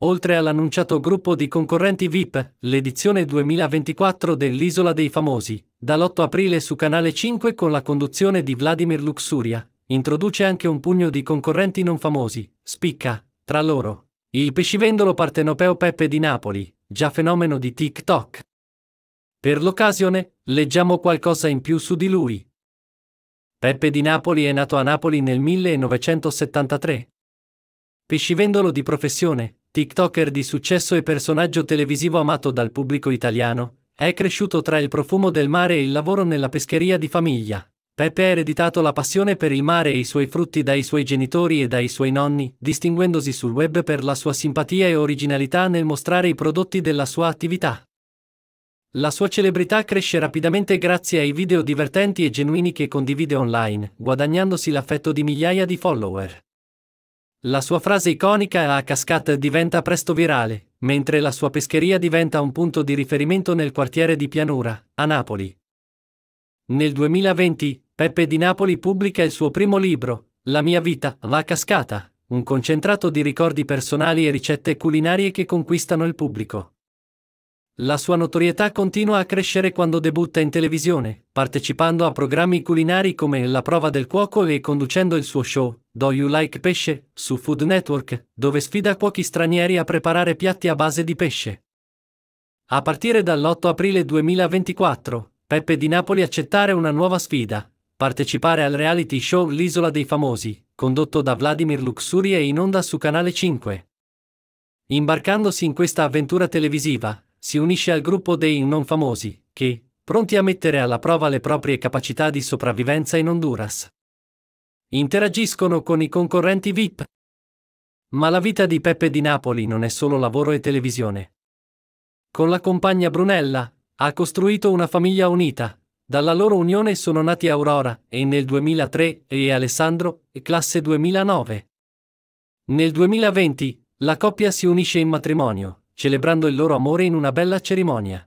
Oltre all'annunciato gruppo di concorrenti VIP, l'edizione 2024 dell'Isola dei Famosi, dall'8 aprile su Canale 5 con la conduzione di Vladimir Luxuria, introduce anche un pugno di concorrenti non famosi, spicca, tra loro, il pescivendolo partenopeo Peppe di Napoli, già fenomeno di TikTok. Per l'occasione, leggiamo qualcosa in più su di lui. Peppe di Napoli è nato a Napoli nel 1973. Pescivendolo di professione, TikToker di successo e personaggio televisivo amato dal pubblico italiano, è cresciuto tra il profumo del mare e il lavoro nella pescheria di famiglia. Peppe ha ereditato la passione per il mare e i suoi frutti dai suoi genitori e dai suoi nonni, distinguendosi sul web per la sua simpatia e originalità nel mostrare i prodotti della sua attività. La sua celebrità cresce rapidamente grazie ai video divertenti e genuini che condivide online, guadagnandosi l'affetto di migliaia di follower. La sua frase iconica a cascata diventa presto virale, mentre la sua pescheria diventa un punto di riferimento nel quartiere di Pianura, a Napoli. Nel 2020, Peppe di Napoli pubblica il suo primo libro, La mia vita, la cascata, un concentrato di ricordi personali e ricette culinarie che conquistano il pubblico. La sua notorietà continua a crescere quando debutta in televisione, partecipando a programmi culinari come La prova del cuoco e conducendo il suo show, Do You Like Pesce, su Food Network, dove sfida cuochi stranieri a preparare piatti a base di pesce. A partire dall'8 aprile 2024, Peppe di Napoli accettare una nuova sfida, partecipare al reality show L'Isola dei Famosi, condotto da Vladimir Luxuri e in onda su Canale 5. Imbarcandosi in questa avventura televisiva, si unisce al gruppo dei non famosi, che, pronti a mettere alla prova le proprie capacità di sopravvivenza in Honduras. Interagiscono con i concorrenti VIP. Ma la vita di Peppe di Napoli non è solo lavoro e televisione. Con la compagna Brunella, ha costruito una famiglia unita. Dalla loro unione sono nati Aurora e nel 2003 e Alessandro, e classe 2009. Nel 2020, la coppia si unisce in matrimonio, celebrando il loro amore in una bella cerimonia.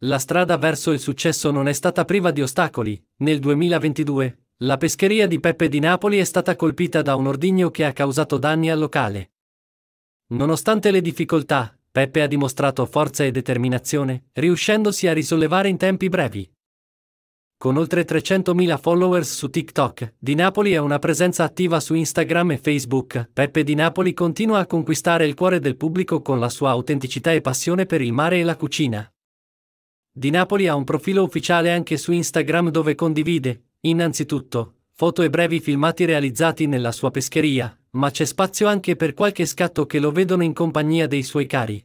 La strada verso il successo non è stata priva di ostacoli. Nel 2022, la pescheria di Peppe di Napoli è stata colpita da un ordigno che ha causato danni al locale. Nonostante le difficoltà, Peppe ha dimostrato forza e determinazione, riuscendosi a risollevare in tempi brevi con oltre 300.000 followers su TikTok. Di Napoli è una presenza attiva su Instagram e Facebook. Peppe Di Napoli continua a conquistare il cuore del pubblico con la sua autenticità e passione per il mare e la cucina. Di Napoli ha un profilo ufficiale anche su Instagram dove condivide, innanzitutto, foto e brevi filmati realizzati nella sua pescheria, ma c'è spazio anche per qualche scatto che lo vedono in compagnia dei suoi cari.